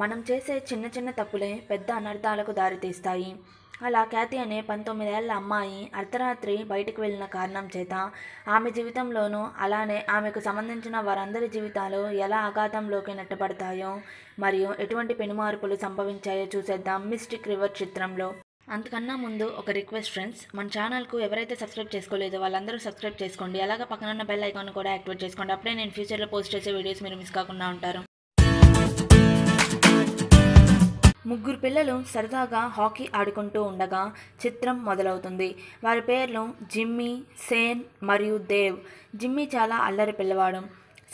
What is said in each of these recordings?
మనం చేసే చిన్న చిన్న తప్పులే పెద్ద అనర్థాలకు దారితీస్తాయి అలా ఖ్యాతి అనే పంతొమ్మిదేళ్ల అమ్మాయి అర్ధరాత్రి బయటకు వెళ్ళిన కారణం చేత ఆమె జీవితంలోనూ అలానే ఆమెకు సంబంధించిన వారందరి జీవితాలు ఎలా అఘాతంలోకి నెట్టబడతాయో మరియు ఎటువంటి పెనుమార్పులు సంభవించాయో చూసేద్దాం మిస్టిక్ రివర్ చిత్రంలో అంతకన్నా ముందు ఒక రిక్వెస్ట్ ఫ్రెండ్స్ మన ఛానల్కు ఎవరైతే సబ్స్క్రైబ్ చేసుకోలేదో వాళ్ళందరూ సబ్స్క్రైబ్ చేసుకోండి అలాగే పక్కనున్న బెల్ ఐకాన్ కూడా యాక్టివేట్ చేసుకోండి అప్పుడే నేను ఫ్యూచర్లో పోస్ట్ చేసే వీడియోస్ మీరు మిస్ కాకుండా ఉంటారు ముగ్గురు పిల్లలు సరదాగా హాకీ ఆడుకుంటూ ఉండగా చిత్రం మొదలవుతుంది వారి పేర్లు జిమ్మీ సేన్ మరియు దేవ్ జిమ్మీ చాలా అల్లరి పిల్లవాడు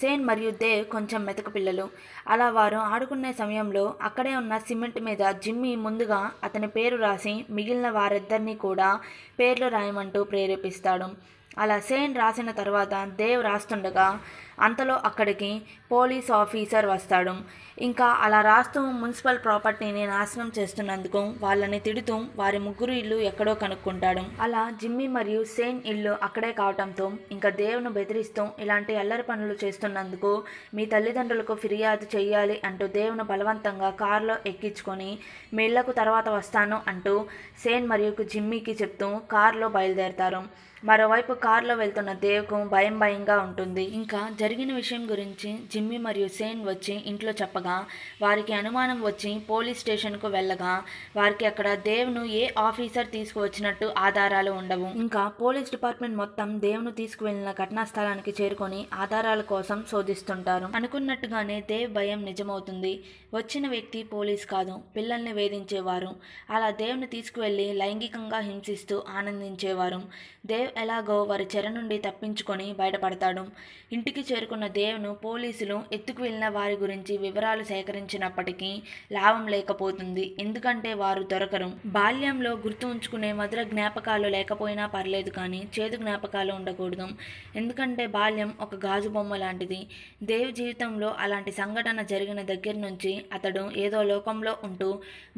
సేన్ మరియు దేవ్ కొంచెం మెతక పిల్లలు అలా వారు ఆడుకునే సమయంలో అక్కడే ఉన్న సిమెంట్ మీద జిమ్మీ ముందుగా అతని పేరు రాసి మిగిలిన వారిద్దరినీ కూడా పేర్లు రాయమంటూ ప్రేరేపిస్తాడు అలా సేన్ రాసిన తర్వాత దేవ్ రాస్తుండగా అంతలో అక్కడికి పోలీస్ ఆఫీసర్ వస్తాడు ఇంకా అలా రాస్తూ మున్సిపల్ ప్రాపర్టీని నాశనం చేస్తున్నందుకు వాళ్ళని తిడుతూ వారి ముగ్గురు ఇల్లు ఎక్కడో కనుక్కుంటాడు అలా జిమ్మి మరియు సేన్ ఇల్లు అక్కడే కావడంతో ఇంకా దేవ్ను బెదిరిస్తూ ఇలాంటి అల్లరి పనులు చేస్తున్నందుకు మీ తల్లిదండ్రులకు ఫిర్యాదు చేయాలి అంటూ దేవ్ను బలవంతంగా కారులో ఎక్కించుకొని మీ తర్వాత వస్తాను అంటూ సేన్ మరియు జిమ్మీకి చెప్తూ కారులో బయలుదేరతారు మరోవైపు కారులో వెళ్తున్న దేవ్కు భయం భయంగా ఉంటుంది ఇంకా జరిగిన విషయం గురించి జిమ్మి మరియు సేన్ వచ్చి ఇంట్లో చెప్పగా వారికి అనుమానం వచ్చి పోలీస్ స్టేషన్కు వెళ్ళగా వారికి అక్కడ దేవ్ను ఏ ఆఫీసర్ తీసుకువచ్చినట్టు ఆధారాలు ఉండవు ఇంకా పోలీస్ డిపార్ట్మెంట్ మొత్తం దేవ్ను తీసుకువెళ్లిన ఘటనా స్థలానికి చేరుకొని ఆధారాల కోసం శోధిస్తుంటారు అనుకున్నట్టుగానే దేవ్ భయం నిజమవుతుంది వచ్చిన వ్యక్తి పోలీస్ కాదు పిల్లల్ని వేధించేవారు అలా దేవుని తీసుకువెళ్ళి లైంగికంగా హింసిస్తూ ఆనందించేవారు దేవ్ ఎలాగో వారి చెర నుండి తప్పించుకొని బయటపడతాడు ఇంటికి చేరుకున్న దేవ్ను పోలీసులు ఎత్తుకు వెళ్ళిన వారి గురించి వివరాలు సేకరించినప్పటికీ లాభం లేకపోతుంది ఎందుకంటే వారు దొరకరు బాల్యంలో గుర్తు ఉంచుకునే మధుర జ్ఞాపకాలు లేకపోయినా పర్లేదు కానీ చేదు జ్ఞాపకాలు ఉండకూడదు ఎందుకంటే బాల్యం ఒక గాజు బొమ్మ లాంటిది దేవ్ జీవితంలో అలాంటి సంఘటన జరిగిన దగ్గర నుంచి అతడు ఏదో లోకంలో ఉంటూ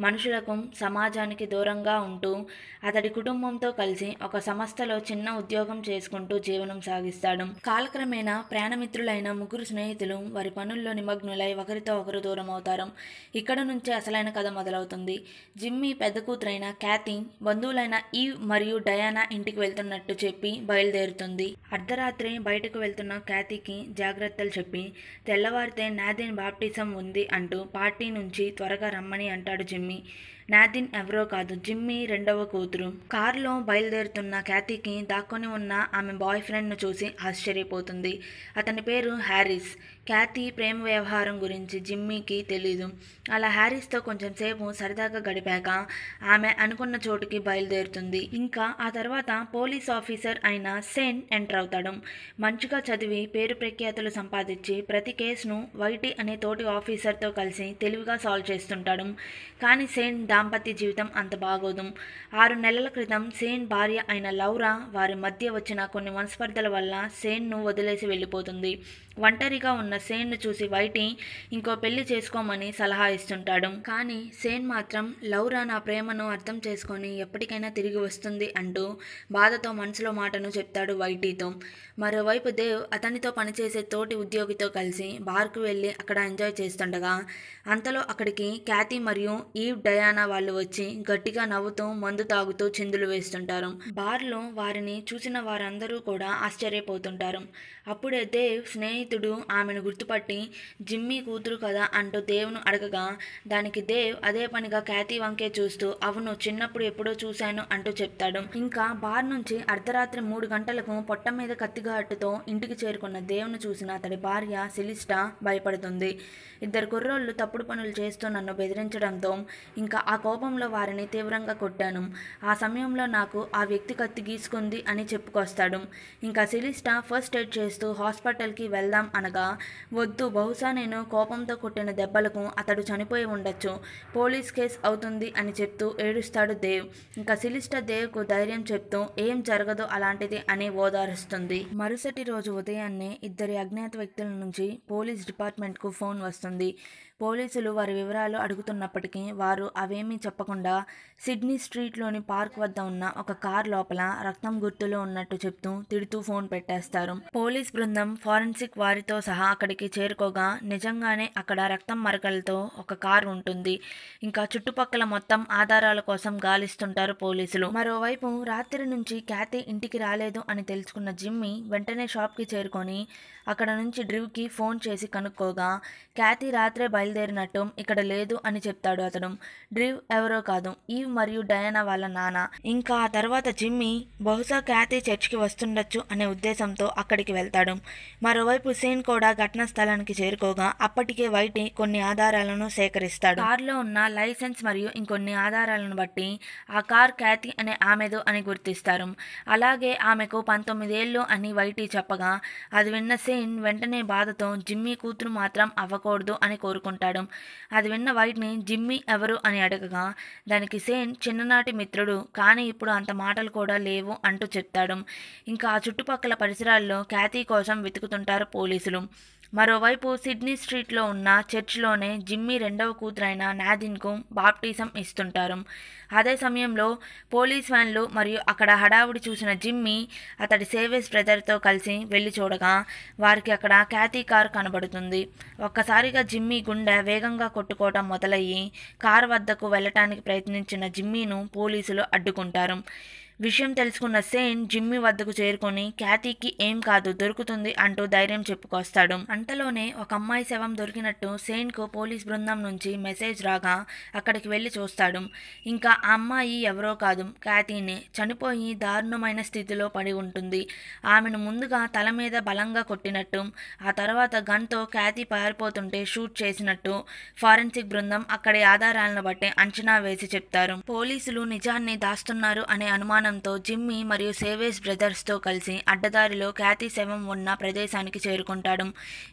మనుషులకు సమాజానికి దూరంగా ఉంటూ అతడి కుటుంబంతో కలిసి ఒక సంస్థలో చిన్న చిన్న ఉద్యోగం చేసుకుంటూ జీవనం సాగిస్తాడు కాలక్రమేణా ప్రాణమిత్రులైన ముగ్గురు స్నేహితులు వారి పనుల్లో నిమగ్నులై ఒకరితో ఒకరు దూరం అవుతారు ఇక్కడ నుంచే అసలైన కథ మొదలవుతుంది జిమ్మీ పెద్ద కూతురైన క్యాథీ బంధువులైన ఈ మరియు డయానా ఇంటికి వెళ్తున్నట్టు చెప్పి బయలుదేరుతుంది అర్ధరాత్రి బయటకు వెళ్తున్న క్యాతికి జాగ్రత్తలు చెప్పి తెల్లవారితే నాదిన్ బాప్టిజం ఉంది అంటూ పార్టీ నుంచి త్వరగా రమ్మని అంటాడు జిమ్మీ నాదిన్ ఎవరో కాదు జిమ్మీ రెండవ కూతురు కారులో బయలుదేరుతున్న క్యాతీకి దాక్కుని ఉన్న ఆమె బాయ్ ఫ్రెండ్ను చూసి ఆశ్చర్యపోతుంది అతని పేరు హ్యారిస్ క్యాథీ ప్రేమ వ్యవహారం గురించి జిమ్మీకి తెలీదు అలా హ్యారీస్తో కొంచెం సేపు సరదాగా గడిపాక ఆమె అనుకున్న చోటుకి బయలుదేరుతుంది ఇంకా ఆ తర్వాత పోలీస్ ఆఫీసర్ అయిన సెన్ ఎంటర్ అవుతాడు మంచిగా చదివి పేరు ప్రఖ్యాతులు సంపాదించి ప్రతి కేసును వైటీ అనే తోటి ఆఫీసర్తో కలిసి తెలివిగా సాల్వ్ చేస్తుంటాడు కానీ సేన్ దాంపత్య జీవితం అంత బాగోదు ఆరు నెలల క్రితం సేన్ భార్య అయిన లౌరా వారి మధ్య వచ్చిన కొన్ని మనస్పర్ధల వల్ల సేన్ను వదిలేసి వెళ్ళిపోతుంది ఒంటరిగా ఉన్న సేన్ను చూసి వైటి ఇంకో పెళ్లి చేసుకోమని సలహా ఇస్తుంటాడు కానీ సేన్ మాత్రం లౌరా నా ప్రేమను అర్థం చేసుకొని ఎప్పటికైనా తిరిగి వస్తుంది అంటూ బాధతో మనసులో మాటను చెప్తాడు వైటీతో మరోవైపు దేవ్ అతనితో పనిచేసే తోటి ఉద్యోగితో కలిసి బార్కు వెళ్ళి అక్కడ ఎంజాయ్ చేస్తుండగా అంతలో అక్కడికి క్యాతి మరియు ఈవ్ డయానా వాళ్ళు వచ్చి గట్టిగా నవ్వుతూ మందు తాగుతూ చిందులు వేస్తుంటారు బార్లో వారిని చూసిన వారందరూ కూడా ఆశ్చర్యపోతుంటారు అప్పుడే దేవ్ స్నేహితు స్నేహితుడు ఆమెను గుర్తుపట్టి జిమ్మి కూతురు కదా అంటూ దేవ్ను అడగగా దానికి దేవ్ అదే పనిగా క్యాతి వంకే చూస్తూ అవును చిన్నప్పుడు ఎప్పుడో చూశాను అంటూ చెప్తాడు ఇంకా బార్ నుంచి అర్ధరాత్రి మూడు గంటలకు పొట్ట మీద కత్తిఘాటుతో ఇంటికి చేరుకున్న దేవ్ను చూసిన అతడి భార్య శిలిష్ట భయపడుతుంది ఇద్దరు కుర్రోళ్ళు తప్పుడు పనులు చేస్తూ నన్ను బెదిరించడంతో ఇంకా ఆ కోపంలో వారిని తీవ్రంగా కొట్టాను ఆ సమయంలో నాకు ఆ వ్యక్తి కత్తి గీసుకుంది అని చెప్పుకొస్తాడు ఇంకా శిలిష్ట ఫస్ట్ ఎయిడ్ చేస్తూ హాస్పిటల్కి వెళ్ళ వెళ్దాం అనగా వద్దు బహుశా నేను కోపంతో కొట్టిన దెబ్బలకు అతడు చనిపోయి ఉండొచ్చు పోలీస్ కేసు అవుతుంది అని చెప్తూ ఏడుస్తాడు దేవ్ ఇంకా సిలిస్టర్ దేవ్కు ధైర్యం చెప్తూ ఏం జరగదు అలాంటిది అని ఓదారుస్తుంది మరుసటి రోజు ఉదయాన్నే ఇద్దరి అజ్ఞాత వ్యక్తుల నుంచి పోలీస్ డిపార్ట్మెంట్కు ఫోన్ వస్తుంది పోలీసులు వారి వివరాలు అడుగుతున్నప్పటికీ వారు అవేమీ చెప్పకుండా సిడ్నీ స్ట్రీట్లోని పార్క్ వద్ద ఉన్న ఒక కార్ లోపల రక్తం గుర్తులో ఉన్నట్టు చెప్తూ తిడుతూ ఫోన్ పెట్టేస్తారు పోలీస్ బృందం ఫారెన్సిక్ వారితో సహా అక్కడికి చేరుకోగా నిజంగానే అక్కడ రక్తం మరకలతో ఒక కార్ ఉంటుంది ఇంకా చుట్టుపక్కల మొత్తం ఆధారాల కోసం గాలిస్తుంటారు పోలీసులు మరోవైపు రాత్రి నుంచి క్యాతి ఇంటికి రాలేదు అని తెలుసుకున్న జిమ్మి వెంటనే షాప్కి చేరుకొని అక్కడ నుంచి డ్రివ్కి ఫోన్ చేసి కనుక్కోగా క్యాతి రాత్రే బయలుదేరినట్టు ఇక్కడ లేదు అని చెప్తాడు అతను డ్రివ్ ఎవరో కాదు ఈవ్ మరియు డయానా వాళ్ళ నాన్న ఇంకా ఆ తర్వాత జిమ్మి బహుశా క్యాతి చర్చ్కి వస్తుండొచ్చు అనే ఉద్దేశంతో అక్కడికి వెళ్తాడు మరోవైపు సేన్ కూడా ఘటన స్థలానికి చేరుకోగా అప్పటికే వైటి కొన్ని ఆధారాలను సేకరిస్తాడు కారులో ఉన్న లైసెన్స్ మరియు ఇంకొన్ని ఆధారాలను బట్టి ఆ కార్ క్యాతి అనే ఆమెదో అని గుర్తిస్తారు అలాగే ఆమెకు పంతొమ్మిదేళ్ళు అని వైటి చెప్పగా అది విన్న హుసేన్ వెంటనే బాధతో జిమ్మీ కూతురు మాత్రం అవ్వకూడదు అని కోరుకుంటాడు అది విన్న వైట్ని జిమ్మీ ఎవరు అని అడగగా దానికి సేన్ చిన్ననాటి మిత్రుడు కానీ ఇప్పుడు అంత మాటలు కూడా లేవు అంటూ చెప్తాడు ఇంకా ఆ చుట్టుపక్కల పరిసరాల్లో ఖ్యాతి కోసం వెతుకుతుంటారు పోలీసులు మరోవైపు సిడ్నీ స్ట్రీట్లో ఉన్న చర్చ్లోనే జిమ్మీ రెండవ కూతురైన నాదిన్కు బాప్టిజం ఇస్తుంటారు అదే సమయంలో పోలీస్ వ్యాన్లు మరియు అక్కడ హడావుడి చూసిన జిమ్మీ అతడి సేవేస్ బ్రదర్తో కలిసి వెళ్ళి చూడగా వారికి అక్కడ క్యాతీ కార్ కనబడుతుంది ఒక్కసారిగా జిమ్మీ గుండె వేగంగా కొట్టుకోవటం మొదలయ్యి కార్ వద్దకు వెళ్ళటానికి ప్రయత్నించిన జిమ్మీను పోలీసులు అడ్డుకుంటారు విషయం తెలుసుకున్న సేన్ జిమ్మి వద్దకు చేరుకొని క్యాతీకి ఏం కాదు దొరుకుతుంది అంటూ ధైర్యం చెప్పుకొస్తాడు అంతలోనే ఒక అమ్మాయి శవం దొరికినట్టు కు పోలీస్ బృందం నుంచి మెసేజ్ రాగా అక్కడికి వెళ్ళి చూస్తాడు ఇంకా ఆ అమ్మాయి ఎవరో కాదు క్యాతీనే చనిపోయి దారుణమైన స్థితిలో పడి ఉంటుంది ఆమెను ముందుగా తల మీద బలంగా కొట్టినట్టు ఆ తర్వాత గన్తో క్యాతీ పారిపోతుంటే షూట్ చేసినట్టు ఫారెన్సిక్ బృందం అక్కడి ఆధారాలను బట్టి అంచనా వేసి చెప్తారు పోలీసులు నిజాన్ని దాస్తున్నారు అనే అనుమానం ప్రయత్నంతో జిమ్మీ మరియు సేవేజ్ బ్రదర్స్తో కలిసి అడ్డదారిలో ఖ్యాతి శవం ఉన్న ప్రదేశానికి చేరుకుంటాడు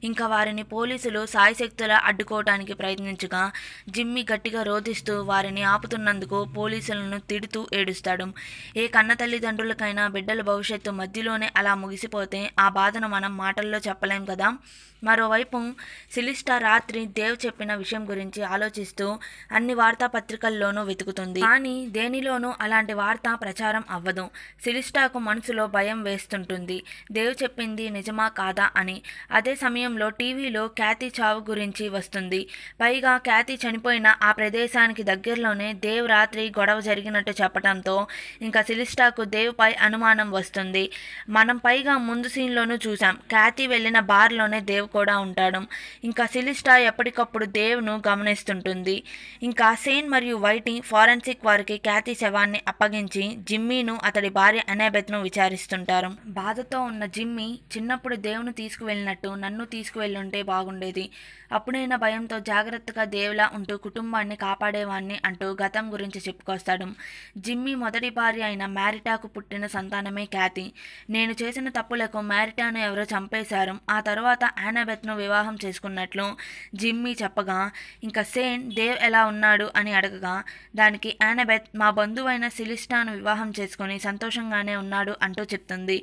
ఇంకా వారిని పోలీసులు సాయశక్తుల అడ్డుకోవటానికి ప్రయత్నించగా జిమ్మి గట్టిగా రోధిస్తూ వారిని ఆపుతున్నందుకు పోలీసులను తిడుతూ ఏడుస్తాడు ఏ కన్న తల్లిదండ్రులకైనా బిడ్డల భవిష్యత్తు మధ్యలోనే అలా ముగిసిపోతే ఆ బాధను మనం మాటల్లో చెప్పలేం కదా మరోవైపు సిలిస్టా రాత్రి దేవ్ చెప్పిన విషయం గురించి ఆలోచిస్తూ అన్ని వార్తాపత్రికల్లోనూ వెతుకుతుంది కానీ దేనిలోనూ అలాంటి వార్త ప్రచారం అవ్వదు సిలిస్టాకు మనసులో భయం వేస్తుంటుంది దేవ్ చెప్పింది నిజమా కాదా అని అదే సమయంలో టీవీలో ఖ్యాతి చావు గురించి వస్తుంది పైగా ఖ్యాతి చనిపోయిన ఆ ప్రదేశానికి దగ్గరలోనే దేవ్ రాత్రి గొడవ జరిగినట్టు చెప్పడంతో ఇంకా శిలిష్టాకు దేవ్పై అనుమానం వస్తుంది మనం పైగా ముందు సీన్లోనూ చూసాం ఖ్యాతి వెళ్ళిన బార్లోనే దేవ్ కూడా ఉంటాడు ఇంకా సిలిస్టా ఎప్పటికప్పుడు దేవ్ను గమనిస్తుంటుంది ఇంకా సేన్ మరియు వైటి ఫారెన్సిక్ వారికి ఖ్యాతి శవాన్ని అప్పగించి జిమ్మీను అతడి భార్య అనేబెత్ను విచారిస్తుంటారు బాధతో ఉన్న జిమ్మీ చిన్నప్పుడు దేవుని తీసుకువెళ్ళినట్టు నన్ను తీసుకువెళ్ళుంటే బాగుండేది అప్పుడైనా భయంతో జాగ్రత్తగా దేవులా ఉంటూ కుటుంబాన్ని కాపాడేవాణ్ణి అంటూ గతం గురించి చెప్పుకొస్తాడు జిమ్మీ మొదటి భార్య అయిన మ్యారిటాకు పుట్టిన సంతానమే ఖ్యాతి నేను చేసిన తప్పులకు మ్యారిటాను ఎవరో చంపేశారు ఆ తర్వాత ఆన ఎలిజబెత్ను వివాహం చేసుకున్నట్లు జిమ్మీ చెప్పగా ఇంకా సేన్ దేవ్ ఎలా ఉన్నాడు అని అడగగా దానికి యానబెత్ మా బంధువైన సిలిస్టాను వివాహం చేసుకుని సంతోషంగానే ఉన్నాడు అంటూ చెప్తుంది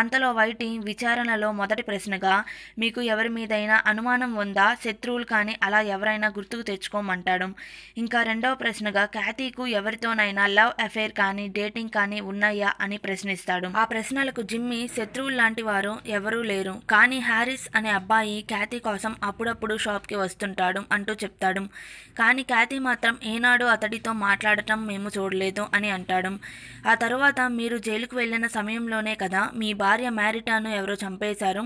అంతలో వైటి విచారణలో మొదటి ప్రశ్నగా మీకు ఎవరి మీదైనా అనుమానం ఉందా శత్రువులు కానీ అలా ఎవరైనా గుర్తుకు తెచ్చుకోమంటాడు ఇంకా రెండవ ప్రశ్నగా క్యాతీకు ఎవరితోనైనా లవ్ అఫైర్ కానీ డేటింగ్ కానీ ఉన్నాయా అని ప్రశ్నిస్తాడు ఆ ప్రశ్నలకు జిమ్మి శత్రువులు లాంటి వారు ఎవరూ లేరు కానీ హ్యారిస్ అనే అబ్బాయి అబ్బాయి ఖ్యాతి కోసం అప్పుడప్పుడు షాప్కి వస్తుంటాడు అంటూ చెప్తాడు కానీ ఖ్యాతి మాత్రం ఏనాడు అతడితో మాట్లాడటం మేము చూడలేదు అని అంటాడు ఆ తర్వాత మీరు జైలుకు వెళ్ళిన సమయంలోనే కదా మీ భార్య మ్యారిటాను ఎవరో చంపేశారు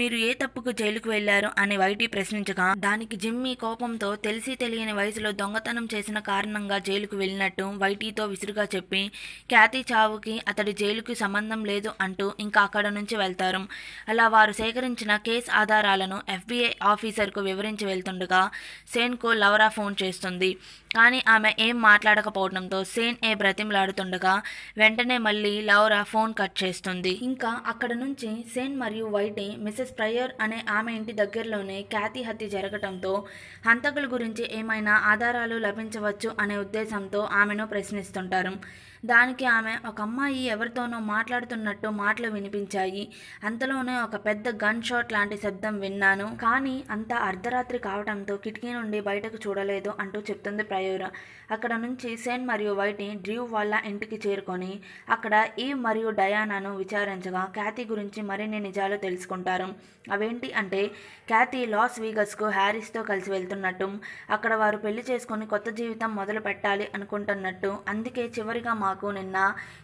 మీరు ఏ తప్పుకు జైలుకు వెళ్ళారు అని వైటీ ప్రశ్నించగా దానికి జిమ్మి కోపంతో తెలిసి తెలియని వయసులో దొంగతనం చేసిన కారణంగా జైలుకు వెళ్ళినట్టు వైటీతో విసురుగా చెప్పి ఖ్యాతి చావుకి అతడి జైలుకి సంబంధం లేదు అంటూ ఇంకా అక్కడ నుంచి వెళ్తారు అలా వారు సేకరించిన కేసు ఆధారం వ్యవహారాలను ఎఫ్బీఐ ఆఫీసర్కు వివరించి వెళ్తుండగా సేన్కు లవరా ఫోన్ చేస్తుంది కానీ ఆమె ఏం మాట్లాడకపోవడంతో సేన్ ఏ బ్రతిమలాడుతుండగా వెంటనే మళ్ళీ లవరా ఫోన్ కట్ చేస్తుంది ఇంకా అక్కడ నుంచి సేన్ మరియు వైటి మిసెస్ ప్రయర్ అనే ఆమె ఇంటి దగ్గరలోనే ఖ్యాతి హత్య జరగటంతో హంతకుల గురించి ఏమైనా ఆధారాలు లభించవచ్చు అనే ఉద్దేశంతో ఆమెను ప్రశ్నిస్తుంటారు దానికి ఆమె ఒక అమ్మాయి ఎవరితోనో మాట్లాడుతున్నట్టు మాటలు వినిపించాయి అంతలోనే ఒక పెద్ద గన్ షాట్ లాంటి శబ్దం విన్నాను కానీ అంత అర్ధరాత్రి కావడంతో కిటికీ నుండి బయటకు చూడలేదు అంటూ చెప్తుంది ప్రయోర అక్కడ నుంచి సేన్ మరియు వైట్ని డ్రీవ్ వాళ్ళ ఇంటికి చేరుకొని అక్కడ ఈ మరియు డయానాను విచారించగా క్యాతి గురించి మరిన్ని నిజాలు తెలుసుకుంటారు అవేంటి అంటే క్యాథీ లాస్ వీగస్కు హ్యారీస్తో కలిసి వెళ్తున్నట్టు అక్కడ వారు పెళ్లి చేసుకొని కొత్త జీవితం మొదలు పెట్టాలి అనుకుంటున్నట్టు అందుకే చివరిగా మాకు నిన్న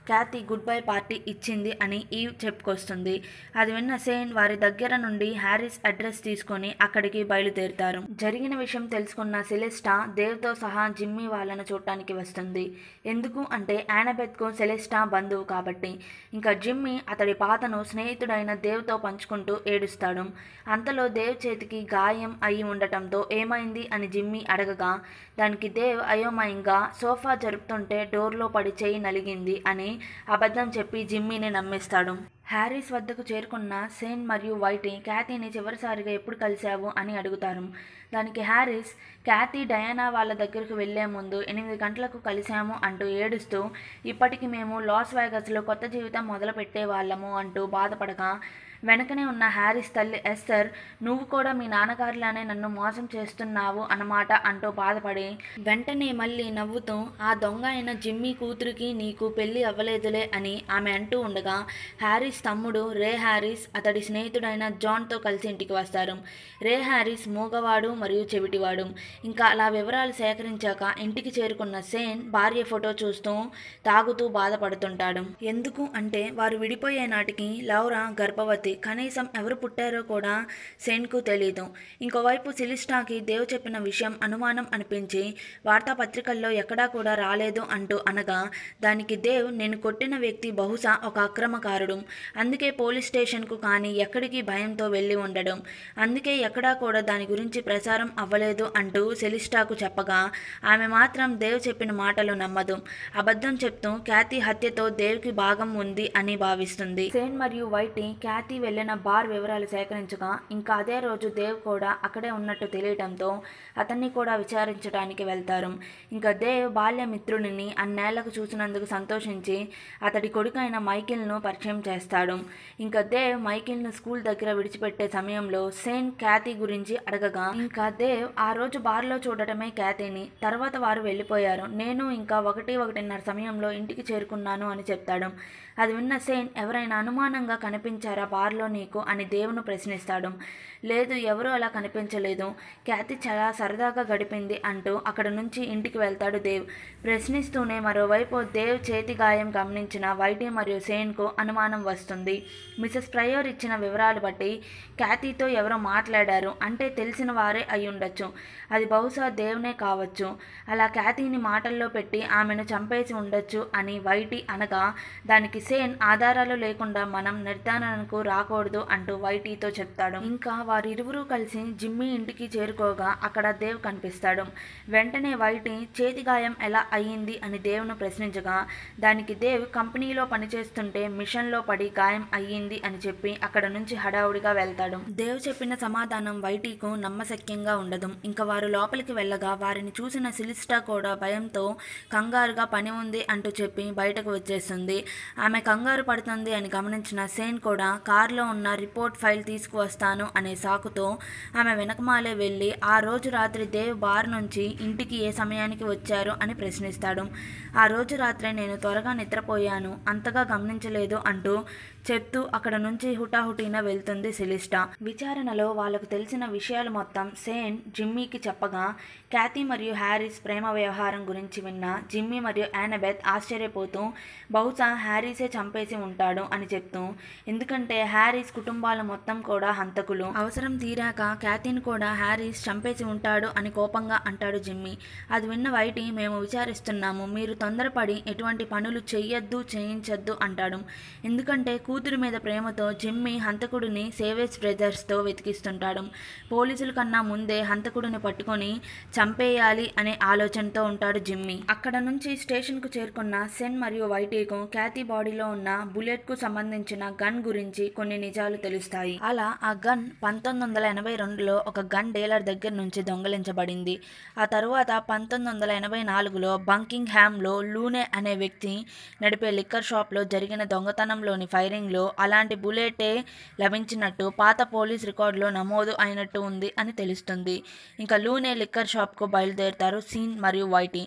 క్యాతి గుడ్ బై పార్టీ ఇచ్చింది అని ఈ చెప్పుకొస్తుంది అది విన్న సేన్ వారి దగ్గర నుండి హ్యారీస్ అడ్రస్ తీసుకొని అక్కడికి బయలుదేరుతారు జరిగిన విషయం తెలుసుకున్న సెలెస్టా దేవ్తో సహా జిమ్మీ వాళ్ళను చూడటానికి వస్తుంది ఎందుకు అంటే యానబెత్కు సెలెస్టా బంధువు కాబట్టి ఇంకా జిమ్మీ అతడి పాతను స్నేహితుడైన దేవ్తో పంచుకుంటూ ఏడుస్తాడు అంతలో దేవ్ దేవ్ చేతికి గాయం అయి ఉండటంతో ఏమైంది అని జిమ్మి అడగగా దానికి దేవ్ అయోమయంగా సోఫా జరుపుతుంటే డోర్లో పడి చేయి నలిగింది అని అబద్ధం చెప్పి జిమ్మీని నమ్మేస్తాడు హ్యారీస్ వద్దకు చేరుకున్న సేన్ మరియు వైటీ క్యాతీని చివరిసారిగా ఎప్పుడు కలిశావు అని అడుగుతారు దానికి హ్యారీస్ క్యాతీ డయానా వాళ్ళ దగ్గరకు వెళ్లే ముందు ఎనిమిది గంటలకు కలిశాము అంటూ ఏడుస్తూ ఇప్పటికి మేము లాస్ వేగస్లో కొత్త జీవితం మొదలుపెట్టే వాళ్ళము అంటూ బాధపడగా వెనకనే ఉన్న హ్యారీస్ తల్లి ఎస్సర్ నువ్వు కూడా మీ నాన్నగారిలానే నన్ను మోసం చేస్తున్నావు అన్నమాట అంటూ బాధపడి వెంటనే మళ్ళీ నవ్వుతూ ఆ దొంగ అయిన జిమ్మీ కూతురికి నీకు పెళ్ళి అవ్వలేదులే అని ఆమె అంటూ ఉండగా హ్యారీస్ తమ్ముడు రే హ్యారీస్ అతడి స్నేహితుడైన జాన్తో కలిసి ఇంటికి వస్తారు రే హ్యారీస్ మూగవాడు మరియు చెవిటివాడు ఇంకా అలా వివరాలు సేకరించాక ఇంటికి చేరుకున్న సేన్ భార్య ఫోటో చూస్తూ తాగుతూ బాధపడుతుంటాడు ఎందుకు అంటే వారు విడిపోయే నాటికి లౌరా గర్భవతి ఉంది కనీసం ఎవరు పుట్టారో కూడా సెన్కు తెలీదు ఇంకోవైపు సిలిస్టాకి దేవ్ చెప్పిన విషయం అనుమానం అనిపించి వార్తాపత్రికల్లో ఎక్కడా కూడా రాలేదు అంటూ అనగా దానికి దేవ్ నేను కొట్టిన వ్యక్తి బహుశా ఒక అక్రమకారుడు అందుకే పోలీస్ స్టేషన్కు కానీ ఎక్కడికి భయంతో వెళ్ళి ఉండడం అందుకే ఎక్కడా కూడా దాని గురించి ప్రసారం అవ్వలేదు అంటూ సెలిస్టాకు చెప్పగా ఆమె మాత్రం దేవ్ చెప్పిన మాటలు నమ్మదు అబద్ధం చెప్తూ క్యాతి హత్యతో దేవ్కి భాగం ఉంది అని భావిస్తుంది సేన్ మరియు వైటి క్యాతి వెళ్లిన బార్ వివరాలు సేకరించగా ఇంకా అదే రోజు దేవ్ కూడా అక్కడే ఉన్నట్టు తెలియడంతో అతన్ని కూడా విచారించడానికి వెళ్తారు ఇంకా దేవ్ బాల్య మిత్రుడిని అన్నేళ్లకు చూసినందుకు సంతోషించి అతడి కొడుకైన మైకిల్ను పరిచయం చేస్తాడు ఇంకా దేవ్ మైకిల్ను స్కూల్ దగ్గర విడిచిపెట్టే సమయంలో సేన్ ఖ్యాతి గురించి అడగగా ఇంకా దేవ్ ఆ రోజు బార్లో చూడటమే ఖ్యాతిని తర్వాత వారు వెళ్ళిపోయారు నేను ఇంకా ఒకటి ఒకటిన్నర సమయంలో ఇంటికి చేరుకున్నాను అని చెప్తాడు అది విన్న సేన్ ఎవరైనా అనుమానంగా కనిపించారా బార్ కారులో నీకు అని దేవును ప్రశ్నిస్తాడు లేదు ఎవరూ అలా కనిపించలేదు క్యాతి చాలా సరదాగా గడిపింది అంటూ అక్కడ నుంచి ఇంటికి వెళ్తాడు దేవ్ ప్రశ్నిస్తూనే మరోవైపు దేవ్ చేతి గాయం గమనించిన వైటి మరియు సేన్కు అనుమానం వస్తుంది మిసెస్ ప్రయోర్ ఇచ్చిన వివరాలు బట్టి క్యాతీతో ఎవరో మాట్లాడారు అంటే తెలిసిన వారే అయి ఉండొచ్చు అది బహుశా దేవునే కావచ్చు అలా క్యాతీని మాటల్లో పెట్టి ఆమెను చంపేసి ఉండొచ్చు అని వైటి అనగా దానికి సేన్ ఆధారాలు లేకుండా మనం నిర్ధారణకు రా తాకూడదు అంటూ వైటీతో చెప్తాడు ఇంకా వారిరువురు కలిసి జిమ్మి ఇంటికి చేరుకోగా అక్కడ దేవ్ కనిపిస్తాడు వెంటనే వైటీ చేతి గాయం ఎలా అయ్యింది అని దేవ్ను ప్రశ్నించగా దానికి దేవ్ కంపెనీలో పనిచేస్తుంటే మిషన్లో పడి గాయం అయ్యింది అని చెప్పి అక్కడ నుంచి హడావుడిగా వెళ్తాడు దేవ్ చెప్పిన సమాధానం వైటీకు నమ్మశక్యంగా ఉండదు ఇంకా వారు లోపలికి వెళ్ళగా వారిని చూసిన సిలిస్టా కూడా భయంతో కంగారుగా పని ఉంది అంటూ చెప్పి బయటకు వచ్చేస్తుంది ఆమె కంగారు పడుతుంది అని గమనించిన సేన్ కూడా కార్ కారులో ఉన్న రిపోర్ట్ ఫైల్ తీసుకువస్తాను అనే సాకుతో ఆమె వెనకమాలే వెళ్ళి ఆ రోజు రాత్రి దేవ్ బార్ నుంచి ఇంటికి ఏ సమయానికి వచ్చారు అని ప్రశ్నిస్తాడు ఆ రోజు రాత్రి నేను త్వరగా నిద్రపోయాను అంతగా గమనించలేదు అంటూ చెప్తూ అక్కడ నుంచి హుటాహుటీన వెళ్తుంది శిలిష్ట విచారణలో వాళ్ళకు తెలిసిన విషయాలు మొత్తం సేన్ జిమ్మీకి చెప్పగా క్యాథీ మరియు హ్యారీస్ ప్రేమ వ్యవహారం గురించి విన్న జిమ్మీ మరియు యానబెత్ ఆశ్చర్యపోతూ బహుశా హ్యారీసే చంపేసి ఉంటాడు అని చెప్తూ ఎందుకంటే హ్యారీస్ కుటుంబాలు మొత్తం కూడా హంతకులు అవసరం తీరాక క్యాథీని కూడా హ్యారీస్ చంపేసి ఉంటాడు అని కోపంగా అంటాడు జిమ్మీ అది విన్న వైటి మేము విచారిస్తున్నాము మీరు తొందరపడి ఎటువంటి పనులు చెయ్యొద్దు చేయించొద్దు అంటాడు ఎందుకంటే కూతురు మీద ప్రేమతో జిమ్మీ హంతకుడిని సేవేజ్ బ్రదర్స్తో వెతికిస్తుంటాడు పోలీసుల కన్నా ముందే హంతకుడిని పట్టుకొని చంపేయాలి అనే ఆలోచనతో ఉంటాడు జిమ్మి అక్కడ నుంచి స్టేషన్కు చేరుకున్న సెన్ మరియు వైటీకు క్యాతి బాడీలో ఉన్న బుల్లెట్ కు సంబంధించిన గన్ గురించి కొన్ని నిజాలు తెలుస్తాయి అలా ఆ గన్ పంతొమ్మిది వందల ఎనభై రెండులో ఒక గన్ డీలర్ దగ్గర నుంచి దొంగలించబడింది ఆ తరువాత పంతొమ్మిది వందల ఎనభై నాలుగులో బంకింగ్ లో లూనే అనే వ్యక్తి నడిపే లిక్కర్ షాప్లో జరిగిన దొంగతనంలోని ఫైరింగ్లో అలాంటి బుల్లెటే లభించినట్టు పాత పోలీస్ రికార్డులో నమోదు అయినట్టు ఉంది అని తెలుస్తుంది ఇంకా లూనే లిక్కర్ షాప్ షాప్కు బయలుదేరుతారు సీన్ మరియు వైటీ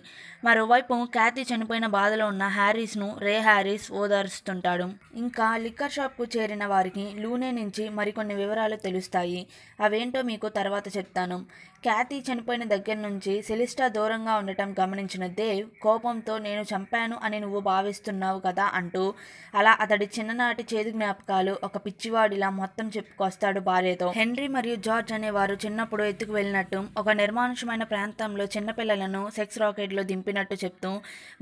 మరోవైపు క్యాతి చనిపోయిన బాధలో ఉన్న హ్యారీస్ను రే హ్యారీస్ ఓదారుస్తుంటాడు ఇంకా లిక్కర్ షాప్కు చేరిన వారికి లూనే నుంచి మరికొన్ని వివరాలు తెలుస్తాయి అవేంటో మీకు తర్వాత చెప్తాను క్యాతి చనిపోయిన దగ్గర నుంచి సెలిస్టా దూరంగా ఉండటం గమనించిన దేవ్ కోపంతో నేను చంపాను అని నువ్వు భావిస్తున్నావు కదా అంటూ అలా అతడి చిన్ననాటి చేదు జ్ఞాపకాలు ఒక పిచ్చివాడిలా మొత్తం చెప్పుకొస్తాడు భార్యతో హెన్రీ మరియు జార్జ్ అనేవారు చిన్నప్పుడు ఎత్తుకు వెళ్ళినట్టు ఒక నిర్మానుషమైన ప్రాంతంలో చిన్నపిల్లలను సెక్స్ రాకెట్లో దింపినట్టు చెప్తూ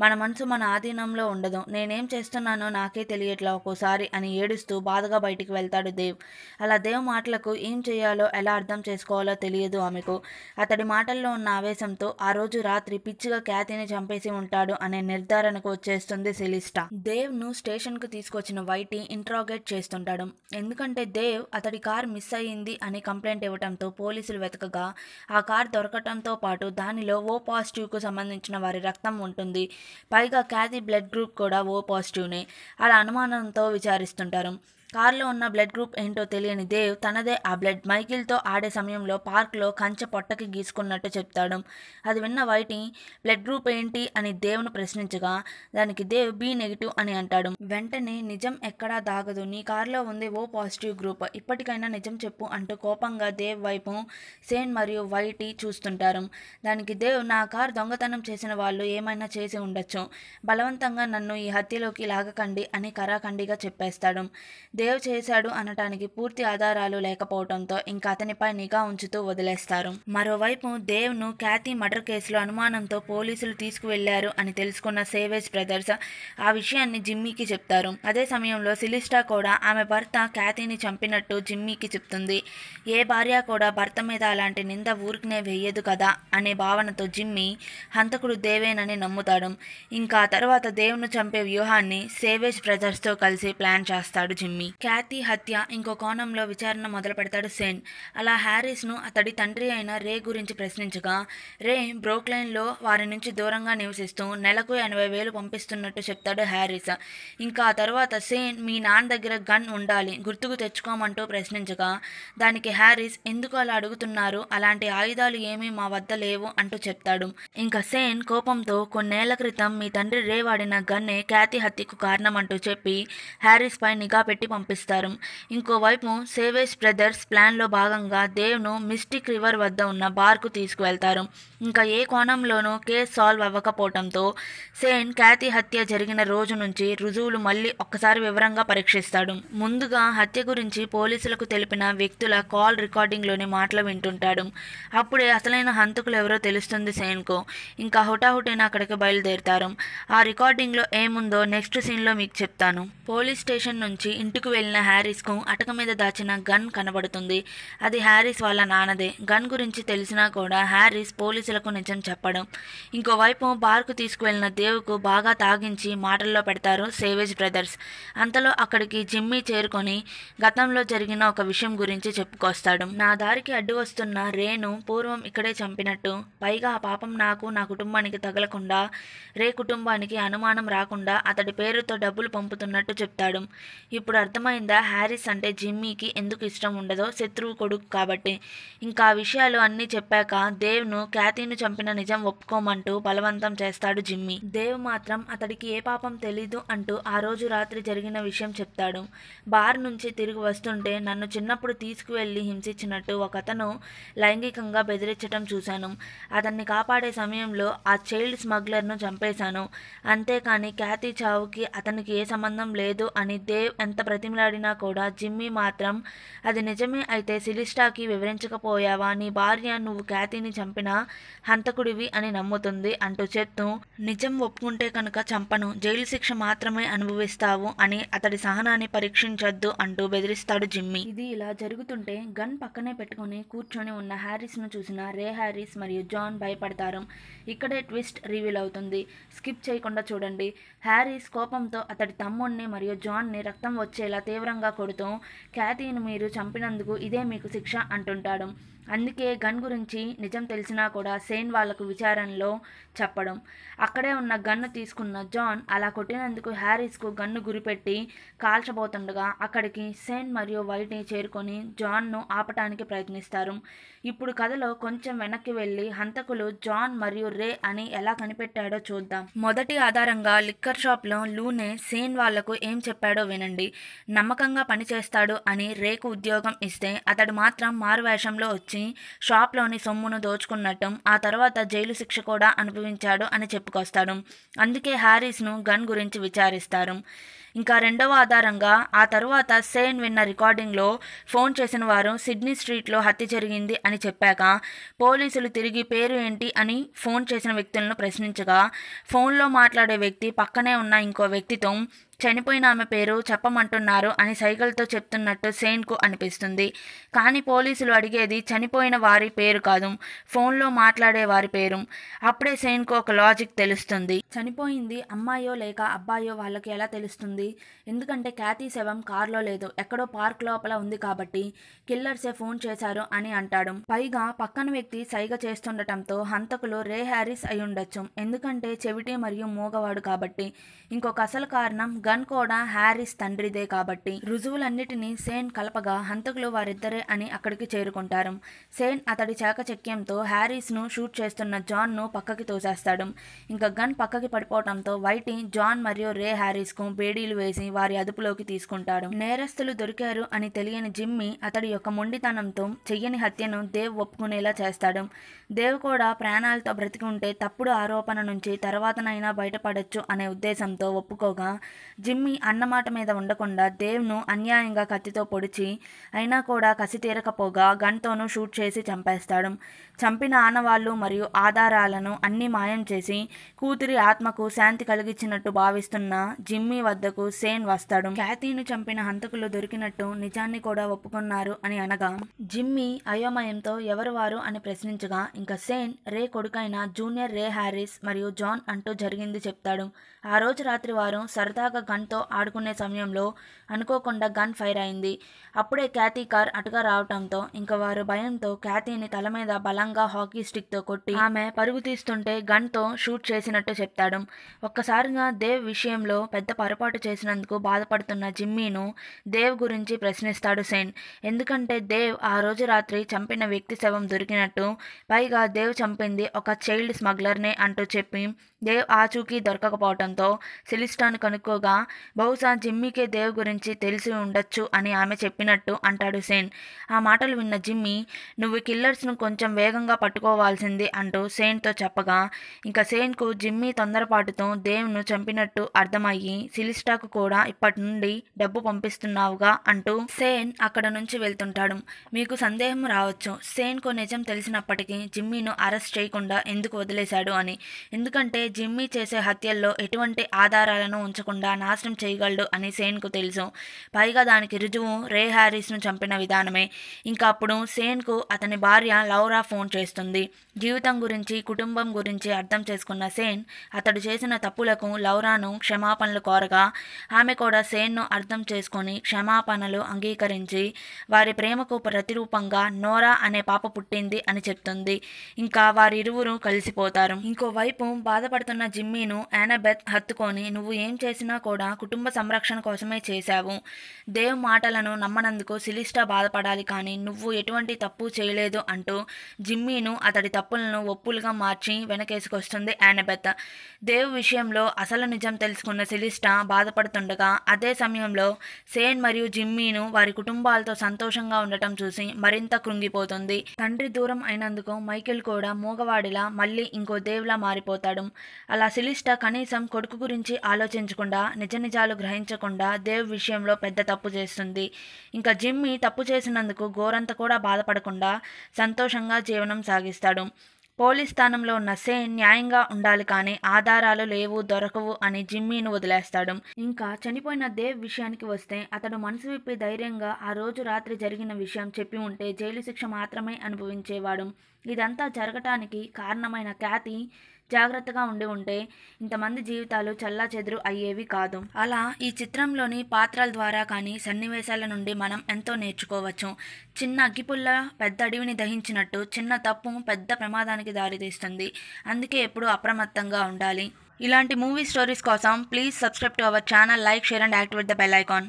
మన మనసు మన ఆధీనంలో ఉండదు నేనేం చేస్తున్నానో నాకే తెలియట్లా ఒక్కోసారి అని ఏడుస్తూ బాధగా బయటికి వెళ్తాడు దేవ్ అలా దేవ్ మాటలకు ఏం చేయాలో ఎలా అర్థం చేసుకోవాలో తెలియదు ఆమెకు అతడి మాటల్లో ఉన్న ఆవేశంతో ఆ రోజు రాత్రి పిచ్చిగా క్యాతిని చంపేసి ఉంటాడు అనే నిర్ధారణకు వచ్చేస్తుంది సెలిస్టా దేవ్ను స్టేషన్కు తీసుకొచ్చిన వైటి ఇంట్రాగేట్ చేస్తుంటాడు ఎందుకంటే దేవ్ అతడి కార్ మిస్ అయ్యింది అని కంప్లైంట్ ఇవ్వడంతో పోలీసులు వెతకగా ఆ కార్ దొరకటంతో పాటు దానిలో ఓ పాజిటివ్కు సంబంధించిన వారి రక్తం ఉంటుంది పైగా క్యాతి బ్లడ్ గ్రూప్ కూడా ఓ పాజిటివ్నే అలా అనుమానంతో విచారిస్తుంటారు కారులో ఉన్న బ్లడ్ గ్రూప్ ఏంటో తెలియని దేవ్ తనదే ఆ బ్లడ్ మైకిల్తో ఆడే సమయంలో పార్క్లో కంచె పొట్టకి గీసుకున్నట్టు చెప్తాడు అది విన్న వైటి బ్లడ్ గ్రూప్ ఏంటి అని దేవ్ను ప్రశ్నించగా దానికి దేవ్ బి నెగిటివ్ అని అంటాడు వెంటనే నిజం ఎక్కడా దాగదు నీ కారులో ఉంది ఓ పాజిటివ్ గ్రూప్ ఇప్పటికైనా నిజం చెప్పు అంటూ కోపంగా దేవ్ వైపు సేన్ మరియు వైటి చూస్తుంటారు దానికి దేవ్ నా కారు దొంగతనం చేసిన వాళ్ళు ఏమైనా చేసి ఉండొచ్చు బలవంతంగా నన్ను ఈ హత్యలోకి లాగకండి అని కరాఖండిగా చెప్పేస్తాడు దేవ్ చేశాడు అనటానికి పూర్తి ఆధారాలు లేకపోవడంతో ఇంకా అతనిపై నిఘా ఉంచుతూ వదిలేస్తారు మరోవైపు దేవ్ ను క్యాతి మర్డర్ కేసులో అనుమానంతో పోలీసులు తీసుకువెళ్లారు అని తెలుసుకున్న సేవేజ్ బ్రదర్స్ ఆ విషయాన్ని జిమ్మీకి చెప్తారు అదే సమయంలో సిలిస్టా కూడా ఆమె భర్త ఖ్యాతిని చంపినట్టు జిమ్మీకి చెప్తుంది ఏ భార్య కూడా భర్త మీద అలాంటి నింద ఊరికినే వేయదు కదా అనే భావనతో జిమ్మి హంతకుడు దేవేనని నమ్ముతాడు ఇంకా తర్వాత దేవును చంపే వ్యూహాన్ని సేవేజ్ బ్రదర్స్తో కలిసి ప్లాన్ చేస్తాడు జిమ్మీ క్యాతి హత్య ఇంకో కోణంలో విచారణ మొదలు పెడతాడు సేన్ అలా హ్యారీస్ను అతడి తండ్రి అయిన రే గురించి ప్రశ్నించగా రే బ్రోక్లైన్లో వారి నుంచి దూరంగా నివసిస్తూ నెలకు ఎనభై వేలు పంపిస్తున్నట్టు చెప్తాడు హ్యారీస్ ఇంకా ఆ తర్వాత సేన్ మీ నాన్న దగ్గర గన్ ఉండాలి గుర్తుకు తెచ్చుకోమంటూ ప్రశ్నించగా దానికి హ్యారీస్ ఎందుకు అలా అడుగుతున్నారు అలాంటి ఆయుధాలు ఏమీ మా వద్ద లేవు అంటూ చెప్తాడు ఇంకా సేన్ కోపంతో కొన్నేళ్ల క్రితం మీ తండ్రి రే వాడిన గన్నే క్యాతి హత్యకు కారణమంటూ చెప్పి పై నిఘా పెట్టి పంపిస్తారు ఇంకోవైపు సేవేజ్ బ్రదర్స్ ప్లాన్లో భాగంగా దేవ్ను మిస్టిక్ రివర్ వద్ద ఉన్న బార్కు తీసుకువెళ్తారు ఇంకా ఏ కోణంలోనూ కేసు సాల్వ్ అవ్వకపోవడంతో సేన్ క్యాతి హత్య జరిగిన రోజు నుంచి రుజువులు మళ్ళీ ఒక్కసారి వివరంగా పరీక్షిస్తాడు ముందుగా హత్య గురించి పోలీసులకు తెలిపిన వ్యక్తుల కాల్ రికార్డింగ్లోని మాటలు వింటుంటాడు అప్పుడే అసలైన హంతకులు ఎవరో తెలుస్తుంది సేన్కు ఇంకా హుటాహుటిన అక్కడికి బయలుదేరుతారు ఆ రికార్డింగ్లో ఏముందో నెక్స్ట్ సీన్లో మీకు చెప్తాను పోలీస్ స్టేషన్ నుంచి ఇంటికి వెళ్ళిన హ్యారీస్కు అటక మీద దాచిన గన్ కనబడుతుంది అది హ్యారీస్ వాళ్ళ నాన్నదే గన్ గురించి తెలిసినా కూడా హ్యారీస్ పోలీసులకు నిజం చెప్పడం ఇంకోవైపు బార్కు తీసుకువెళ్ళిన దేవుకు బాగా తాగించి మాటల్లో పెడతారు సేవేజ్ బ్రదర్స్ అంతలో అక్కడికి జిమ్మీ చేరుకొని గతంలో జరిగిన ఒక విషయం గురించి చెప్పుకొస్తాడు నా దారికి అడ్డు వస్తున్న రేను పూర్వం ఇక్కడే చంపినట్టు పైగా ఆ పాపం నాకు నా కుటుంబానికి తగలకుండా రే కుటుంబానికి అనుమానం రాకుండా అతడి పేరుతో డబ్బులు పంపుతున్నట్టు చెప్తాడు ఇప్పుడు అర్థం అర్థమైందా హ్యారిస్ అంటే జిమ్మీకి ఎందుకు ఇష్టం ఉండదో శత్రువు కొడుకు కాబట్టి ఇంకా విషయాలు అన్నీ చెప్పాక దేవ్ను క్యాథీను చంపిన నిజం ఒప్పుకోమంటూ బలవంతం చేస్తాడు జిమ్మీ దేవ్ మాత్రం అతడికి ఏ పాపం తెలీదు అంటూ ఆ రోజు రాత్రి జరిగిన విషయం చెప్తాడు బార్ నుంచి తిరిగి వస్తుంటే నన్ను చిన్నప్పుడు తీసుకువెళ్ళి హింసించినట్టు ఒకతను లైంగికంగా బెదిరించడం చూశాను అతన్ని కాపాడే సమయంలో ఆ చైల్డ్ స్మగ్లర్ను చంపేశాను అంతేకాని క్యాతీ చావుకి అతనికి ఏ సంబంధం లేదు అని దేవ్ ఎంత ప్రతి బతిమిలాడినా కూడా జిమ్మీ మాత్రం అది నిజమే అయితే సిలిస్టాకి వివరించకపోయావా నీ భార్య నువ్వు ఖ్యాతిని చంపిన హంతకుడివి అని నమ్ముతుంది అంటూ చెప్తూ నిజం ఒప్పుకుంటే కనుక చంపను జైలు శిక్ష మాత్రమే అనుభవిస్తావు అని అతడి సహనాన్ని పరీక్షించొద్దు అంటూ బెదిరిస్తాడు జిమ్మీ ఇది ఇలా జరుగుతుంటే గన్ పక్కనే పెట్టుకుని కూర్చొని ఉన్న ను చూసిన రే హ్యారిస్ మరియు జాన్ భయపడతారు ఇక్కడే ట్విస్ట్ రివీల్ అవుతుంది స్కిప్ చేయకుండా చూడండి హ్యారీస్ కోపంతో అతడి తమ్ముణ్ణి మరియు జాన్ని రక్తం వచ్చేలా ఇలా తీవ్రంగా కొడుతూ ఖ్యాతిని మీరు చంపినందుకు ఇదే మీకు శిక్ష అంటుంటాడు అందుకే గన్ గురించి నిజం తెలిసినా కూడా సేన్ వాళ్లకు విచారణలో చెప్పడం అక్కడే ఉన్న గన్ను తీసుకున్న జాన్ అలా కొట్టినందుకు హ్యారీస్కు గన్ను గురిపెట్టి కాల్చబోతుండగా అక్కడికి సేన్ మరియు వైట్ని చేరుకొని జాన్ను ఆపటానికి ప్రయత్నిస్తారు ఇప్పుడు కథలో కొంచెం వెనక్కి వెళ్ళి హంతకులు జాన్ మరియు రే అని ఎలా కనిపెట్టాడో చూద్దాం మొదటి ఆధారంగా లిక్కర్ షాప్లో లూనే సేన్ వాళ్లకు ఏం చెప్పాడో వినండి నమ్మకంగా పనిచేస్తాడు అని రేకు ఉద్యోగం ఇస్తే అతడు మాత్రం మారువేషంలో వచ్చి వచ్చి షాప్లోని సొమ్మును దోచుకున్నట్టు ఆ తర్వాత జైలు శిక్ష కూడా అనుభవించాడు అని చెప్పుకొస్తాడు అందుకే హ్యారీస్ను గన్ గురించి విచారిస్తారు ఇంకా రెండవ ఆధారంగా ఆ తర్వాత సేన్ విన్న రికార్డింగ్లో ఫోన్ చేసిన వారు సిడ్నీ స్ట్రీట్లో హత్య జరిగింది అని చెప్పాక పోలీసులు తిరిగి పేరు ఏంటి అని ఫోన్ చేసిన వ్యక్తులను ప్రశ్నించగా ఫోన్లో మాట్లాడే వ్యక్తి పక్కనే ఉన్న ఇంకో వ్యక్తితో చనిపోయిన ఆమె పేరు చెప్పమంటున్నారు అని సైకిల్తో చెప్తున్నట్టు సేన్కు అనిపిస్తుంది కానీ పోలీసులు అడిగేది చనిపోయిన వారి పేరు కాదు ఫోన్లో మాట్లాడే వారి పేరు అప్పుడే సేన్కు ఒక లాజిక్ తెలుస్తుంది చనిపోయింది అమ్మాయో లేక అబ్బాయో వాళ్ళకి ఎలా తెలుస్తుంది ఎందుకంటే క్యాతీ శవం కార్లో లేదు ఎక్కడో పార్క్ లోపల ఉంది కాబట్టి కిల్లర్సే ఫోన్ చేశారు అని అంటాడు పైగా పక్కన వ్యక్తి సైగ చేస్తుండటంతో హంతకులు రే హ్యారిస్ అయి ఉండొచ్చు ఎందుకంటే చెవిటి మరియు మూగవాడు కాబట్టి ఇంకొక అసలు కారణం గన్ కూడా హ్యారిస్ తండ్రిదే కాబట్టి రుజువులన్నిటినీ సేన్ కలపగా హంతకులు వారిద్దరే అని అక్కడికి చేరుకుంటారు సేన్ అతడి చాకచక్యంతో హ్యారిస్ను షూట్ చేస్తున్న జాన్ను పక్కకి తోసేస్తాడు ఇంకా గన్ పక్కకి త్రోవలోకి పడిపోవడంతో వైటి జాన్ మరియు రే కు బేడీలు వేసి వారి అదుపులోకి తీసుకుంటాడు నేరస్తులు దొరికారు అని తెలియని జిమ్మి అతడి యొక్క మొండితనంతో చెయ్యని హత్యను దేవ్ ఒప్పుకునేలా చేస్తాడు దేవ్ కూడా ప్రాణాలతో బ్రతికి ఉంటే తప్పుడు ఆరోపణ నుంచి తర్వాతనైనా బయటపడొచ్చు అనే ఉద్దేశంతో ఒప్పుకోగా జిమ్మి అన్నమాట మీద ఉండకుండా దేవ్ను అన్యాయంగా కత్తితో పొడిచి అయినా కూడా కసి తీరకపోగా గన్తోనూ షూట్ చేసి చంపేస్తాడు చంపిన ఆనవాళ్లు మరియు ఆధారాలను అన్ని మాయం చేసి కూతురి ఆత్మకు శాంతి కలిగించినట్టు భావిస్తున్న జిమ్మీ వద్దకు సేన్ వస్తాడు క్యాథీను చంపిన హంతకులు దొరికినట్టు నిజాన్ని కూడా ఒప్పుకున్నారు అని అనగా జిమ్మీ అయోమయంతో ఎవరు వారు అని ప్రశ్నించగా ఇంకా సేన్ రే కొడుకైన జూనియర్ రే హ్యారిస్ మరియు జాన్ అంటూ జరిగింది చెప్తాడు ఆ రోజు రాత్రి వారు సరదాగా గన్తో ఆడుకునే సమయంలో అనుకోకుండా గన్ ఫైర్ అయింది అప్పుడే క్యాతీ కార్ అటుగా రావటంతో ఇంకా వారు భయంతో క్యాతీని తల మీద బలం బలంగా హాకీ స్టిక్తో కొట్టి ఆమె పరుగు తీస్తుంటే గన్తో షూట్ చేసినట్టు చెప్తాడు ఒక్కసారిగా దేవ్ విషయంలో పెద్ద పొరపాటు చేసినందుకు బాధపడుతున్న జిమ్మీను దేవ్ గురించి ప్రశ్నిస్తాడు సేన్ ఎందుకంటే దేవ్ ఆ రోజు రాత్రి చంపిన వ్యక్తి శవం దొరికినట్టు పైగా దేవ్ చంపింది ఒక చైల్డ్ స్మగ్లర్నే అంటూ చెప్పి దేవ్ ఆచూకీ దొరకకపోవడంతో సిలిస్టాన్ కనుక్కోగా బహుశా జిమ్మీకే దేవ్ గురించి తెలిసి ఉండొచ్చు అని ఆమె చెప్పినట్టు అంటాడు సేన్ ఆ మాటలు విన్న జిమ్మీ నువ్వు కిల్లర్స్ను కొంచెం వేగంగా పట్టుకోవాల్సింది అంటూ సేన్తో చెప్పగా ఇంకా సేన్కు జిమ్మీ తొందరపాటుతో దేవ్ను చంపినట్టు అర్థమయ్యి సిలిస్టాకు కూడా ఇప్పటి నుండి డబ్బు పంపిస్తున్నావుగా అంటూ సేన్ అక్కడ నుంచి వెళ్తుంటాడు మీకు సందేహం రావచ్చు సేన్కు నిజం తెలిసినప్పటికీ జిమ్మీను అరెస్ట్ చేయకుండా ఎందుకు వదిలేశాడు అని ఎందుకంటే జిమ్మీ చేసే హత్యల్లో ఎటువంటి ఆధారాలను ఉంచకుండా నాశనం చేయగలడు అని సేన్కు తెలుసు పైగా దానికి రుజువు రే హ్యారీస్ను చంపిన విధానమే ఇంకా అప్పుడు సేన్కు అతని భార్య లౌరా ఫోన్ చేస్తుంది జీవితం గురించి కుటుంబం గురించి అర్థం చేసుకున్న సేన్ అతడు చేసిన తప్పులకు లౌరాను క్షమాపణలు కోరగా ఆమె కూడా సేన్ను అర్థం చేసుకొని క్షమాపణలు అంగీకరించి వారి ప్రేమకు ప్రతిరూపంగా నోరా అనే పాప పుట్టింది అని చెప్తుంది ఇంకా వారిరువురు కలిసిపోతారు ఇంకోవైపు బాధపడ మాట్లాడుతున్న జిమ్మీను యానబెత్ హత్తుకొని నువ్వు ఏం చేసినా కూడా కుటుంబ సంరక్షణ కోసమే చేశావు దేవ్ మాటలను నమ్మనందుకు శిలిష్ట బాధపడాలి కానీ నువ్వు ఎటువంటి తప్పు చేయలేదు అంటూ జిమ్మీను అతడి తప్పులను ఒప్పులుగా మార్చి వెనకేసుకొస్తుంది యానబెత్ దేవ్ విషయంలో అసలు నిజం తెలుసుకున్న శిలిష్ట బాధపడుతుండగా అదే సమయంలో సేన్ మరియు జిమ్మీను వారి కుటుంబాలతో సంతోషంగా ఉండటం చూసి మరింత కృంగిపోతుంది తండ్రి దూరం అయినందుకు మైకిల్ కూడా మూగవాడిలా మళ్ళీ ఇంకో దేవులా మారిపోతాడు అలా శిలిష్ట కనీసం కొడుకు గురించి ఆలోచించకుండా నిజ నిజాలు గ్రహించకుండా దేవ్ విషయంలో పెద్ద తప్పు చేస్తుంది ఇంకా జిమ్మి తప్పు చేసినందుకు గోరంత కూడా బాధపడకుండా సంతోషంగా జీవనం సాగిస్తాడు పోలీస్ స్థానంలో ఉన్న సేన్ న్యాయంగా ఉండాలి కానీ ఆధారాలు లేవు దొరకవు అని జిమ్మీని వదిలేస్తాడు ఇంకా చనిపోయిన దేవ్ విషయానికి వస్తే అతడు మనసు విప్పి ధైర్యంగా ఆ రోజు రాత్రి జరిగిన విషయం చెప్పి ఉంటే జైలు శిక్ష మాత్రమే అనుభవించేవాడు ఇదంతా జరగటానికి కారణమైన ఖ్యాతి జాగ్రత్తగా ఉండి ఉంటే ఇంతమంది జీవితాలు చల్లా చెదురు అయ్యేవి కాదు అలా ఈ చిత్రంలోని పాత్రల ద్వారా కానీ సన్నివేశాల నుండి మనం ఎంతో నేర్చుకోవచ్చు చిన్న అగ్గిపుల్ల పెద్ద అడవిని దహించినట్టు చిన్న తప్పు పెద్ద ప్రమాదానికి దారితీస్తుంది అందుకే ఎప్పుడు అప్రమత్తంగా ఉండాలి ఇలాంటి మూవీ స్టోరీస్ కోసం please subscribe to our channel like share and activate the bell icon